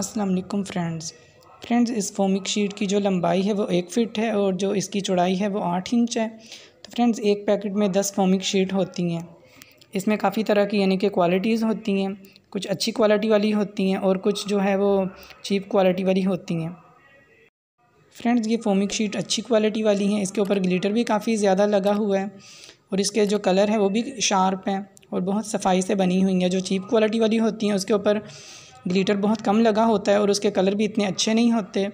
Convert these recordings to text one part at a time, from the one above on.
अस्सलाम वालेकुम friends friends इस फोमिक शीट की जो लंबाई है वो एक फ़िट है और जो इसकी चौड़ाई है वो आठ इंच है तो फ्रेंड्स एक पैकेट में दस फोमिक शीट होती हैं इसमें काफ़ी तरह की यानी कि क्वालिटीज़ होती हैं कुछ अच्छी क्वालिटी वाली होती हैं और कुछ जो है वो चीप क्वालिटी वाली होती हैं फ्रेंड्स ये फोमिक शीट अच्छी क्वालिटी वाली हैं इसके ऊपर ग्लिटर भी काफ़ी ज़्यादा लगा हुआ है और इसके जो कलर है वो भी शार्प हैं और बहुत सफाई से बनी हुई हैं जो चीप क्वालिटी वाली होती हैं उसके ऊपर ग्लिटर बहुत कम लगा होता है और उसके कलर भी इतने अच्छे नहीं होते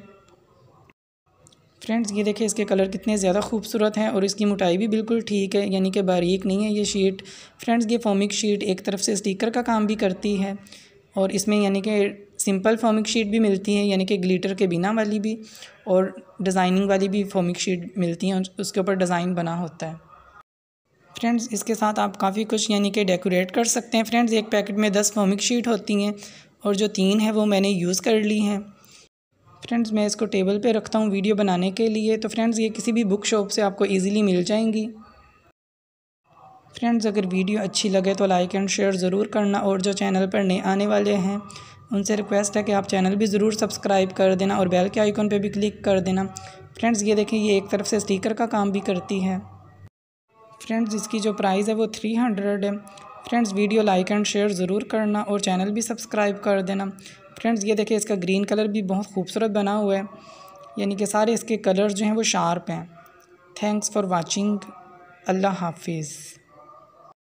फ्रेंड्स ये देखें इसके कलर कितने ज़्यादा खूबसूरत हैं और इसकी मोटाई भी बिल्कुल ठीक है यानी कि बारीक नहीं है ये शीट फ्रेंड्स ये फॉमिक शीट एक तरफ से स्टिकर का काम भी करती है और इसमें यानी कि सिंपल फॉमिक शीट भी मिलती है यानी कि ग्लिटर के बिना वाली भी और डिज़ाइनिंग वाली भी फॉमिक शीट मिलती हैं उसके ऊपर डिज़ाइन बना होता है फ्रेंड्स इसके साथ आप काफ़ी कुछ यानी कि डेकोरेट कर सकते हैं फ्रेंड्स एक पैकेट में दस फॉमिक शीट होती हैं और जो तीन है वो मैंने यूज़ कर ली हैं फ्रेंड्स मैं इसको टेबल पे रखता हूँ वीडियो बनाने के लिए तो फ्रेंड्स ये किसी भी बुक शॉप से आपको इजीली मिल जाएंगी फ्रेंड्स अगर वीडियो अच्छी लगे तो लाइक एंड शेयर ज़रूर करना और जो चैनल पर नए आने वाले हैं उनसे रिक्वेस्ट है कि आप चैनल भी ज़रूर सब्सक्राइब कर देना और बेल के आइकॉन पर भी क्लिक कर देना फ्रेंड्स ये देखें ये एक तरफ से स्टीकर का काम भी करती है फ्रेंड्स इसकी जो प्राइस है वो थ्री हंड्रेड है friends video like and share ज़रूर करना और चैनल भी सब्सक्राइब कर देना फ्रेंड्स ये देखिए इसका ग्रीन कलर भी बहुत खूबसूरत बना हुआ है यानी कि सारे इसके कलर्स जो हैं वो शार्प हैं थैंक्स फॉर वाचिंग अल्लाह हाफिज़